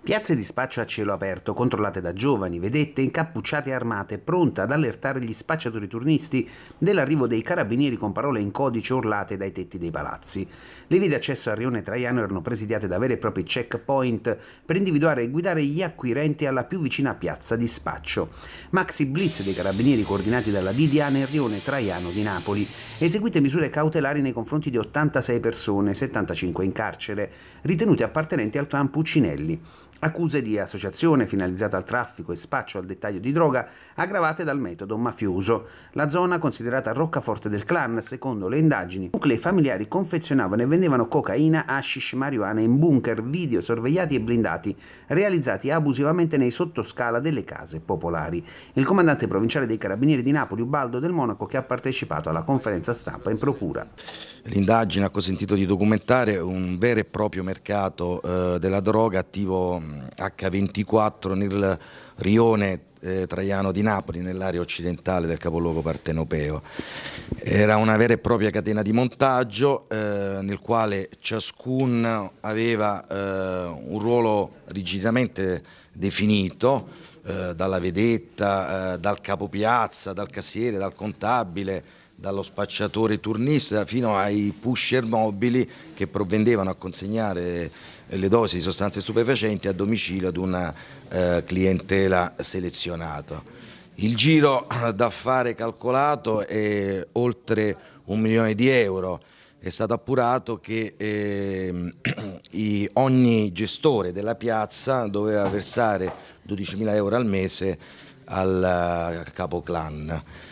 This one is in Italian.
Piazze di spaccio a cielo aperto, controllate da giovani, vedette, incappucciate e armate, pronte ad allertare gli spacciatori turnisti dell'arrivo dei carabinieri con parole in codice urlate dai tetti dei palazzi. Le vie di accesso al rione Traiano erano presidiate da veri e propri checkpoint per individuare e guidare gli acquirenti alla più vicina piazza di spaccio. Maxi blitz dei carabinieri coordinati dalla Didiana e rione Traiano di Napoli. Eseguite misure cautelari nei confronti di 86 persone, 75 in carcere, ritenute appartenenti al clan Puccinelli accuse di associazione finalizzata al traffico e spaccio al dettaglio di droga aggravate dal metodo mafioso. La zona considerata roccaforte del clan, secondo le indagini, nuclei familiari confezionavano e vendevano cocaina, hashish, marijuana in bunker, video sorvegliati e blindati, realizzati abusivamente nei sottoscala delle case popolari. Il comandante provinciale dei Carabinieri di Napoli, Ubaldo del Monaco, che ha partecipato alla conferenza stampa in procura. L'indagine ha consentito di documentare un vero e proprio mercato eh, della droga attivo H24 nel rione eh, Traiano di Napoli, nell'area occidentale del capoluogo partenopeo. Era una vera e propria catena di montaggio eh, nel quale ciascun aveva eh, un ruolo rigidamente definito, eh, dalla vedetta, eh, dal capopiazza, dal cassiere, dal contabile, dallo spacciatore turnista fino ai pusher mobili che provvendevano a consegnare le dosi di sostanze stupefacenti a domicilio ad una eh, clientela selezionata. Il giro d'affare calcolato è oltre un milione di euro è stato appurato che eh, i, ogni gestore della piazza doveva versare 12.000 euro al mese al, eh, al clan.